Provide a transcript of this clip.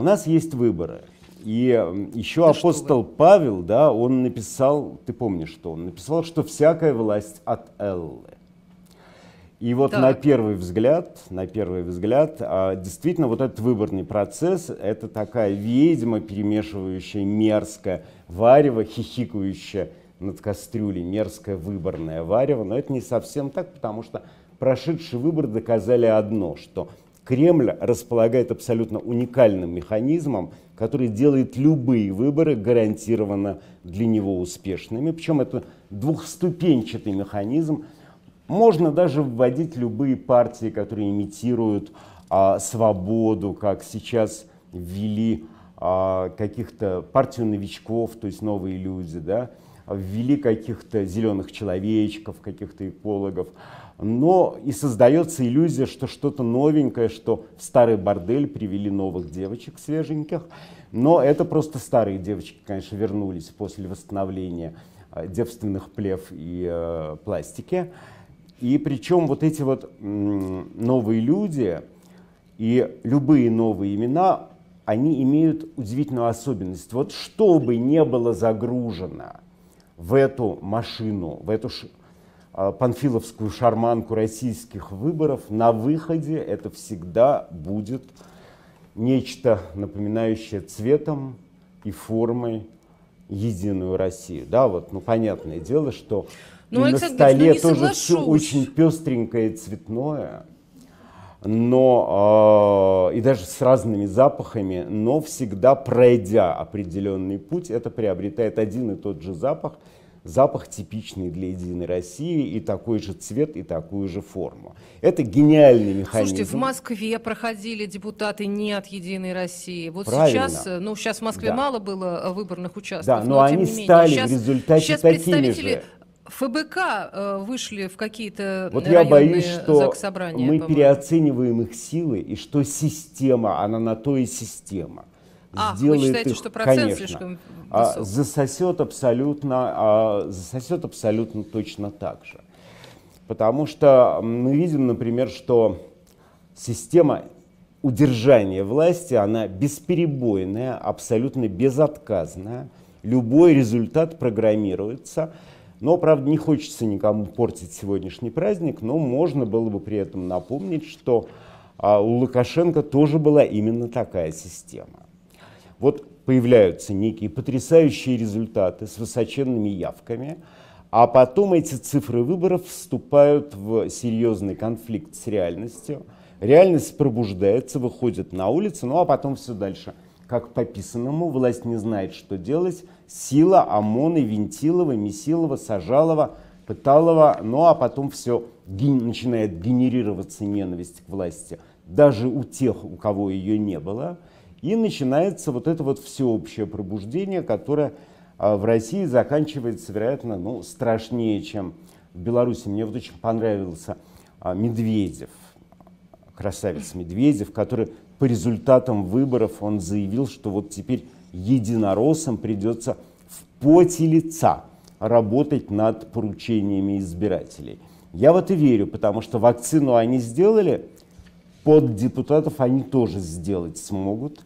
У нас есть выборы. И еще Это апостол Павел, да, он написал, ты помнишь, что он написал, что всякая власть от Эллы. И вот так. на первый взгляд, на первый взгляд, а, действительно, вот этот выборный процесс – это такая ведьма, перемешивающая мерзкое варево, хихикающая над кастрюлей, мерзкое выборное варево. Но это не совсем так, потому что прошедшие выборы доказали одно, что Кремль располагает абсолютно уникальным механизмом, который делает любые выборы гарантированно для него успешными. Причем это двухступенчатый механизм. Можно даже вводить любые партии, которые имитируют а, свободу, как сейчас ввели а, каких-то партию новичков, то есть новые люди, да, Э, ввели каких-то зеленых человечков, каких-то экологов, но и создается иллюзия, что что-то новенькое, что в старый бордель привели новых девочек свеженьких, но это просто старые девочки, конечно, вернулись после восстановления э, девственных плев и э, пластики. И причем вот эти вот новые люди и любые новые имена, они имеют удивительную особенность. Вот что бы не было загружено – в эту машину, в эту ш... А, панфиловскую шарманку российских выборов, на выходе это всегда будет нечто напоминающее цветом и формой единую Россию. Да, вот, ну, понятное дело, что ну, и на столе ну, тоже все очень пестренькое и цветное но, э, и даже с разными запахами, но всегда пройдя определенный путь, это приобретает один и тот же запах, запах типичный для Единой России, и такой же цвет, и такую же форму. Это гениальный механизм. Слушайте, в Москве проходили депутаты не от Единой России. Вот Правильно. сейчас, э, ну сейчас в Москве да. мало было э, выборных участков. Да, но, но они менее, стали сейчас, в результате сейчас такими представители... же ФБК э, вышли в какие-то Вот я боюсь, что мы переоцениваем их силы, и что система, она на то и система. А, сделает вы считаете, их, что процент конечно, слишком а, высок? засосет абсолютно, а, засосет абсолютно точно так же. Потому что мы видим, например, что система удержания власти, она бесперебойная, абсолютно безотказная. Любой результат программируется. Но, правда, не хочется никому портить сегодняшний праздник, но можно было бы при этом напомнить, что а, у Лукашенко тоже была именно такая система. Вот появляются некие потрясающие результаты с высоченными явками, а потом эти цифры выборов вступают в серьезный конфликт с реальностью. Реальность пробуждается, выходит на улицу, ну а потом все дальше – как по писанному, власть не знает, что делать. Сила, ОМОН Вентилова, Месилова, Сажалова, Пыталова. Ну а потом все ген... начинает генерироваться ненависть к власти. Даже у тех, у кого ее не было. И начинается вот это вот всеобщее пробуждение, которое а, в России заканчивается, вероятно, ну, страшнее, чем в Беларуси. Мне вот очень понравился а, Медведев, красавец Медведев, который по результатам выборов он заявил, что вот теперь единороссам придется в поте лица работать над поручениями избирателей. Я в это верю, потому что вакцину они сделали, под депутатов они тоже сделать смогут.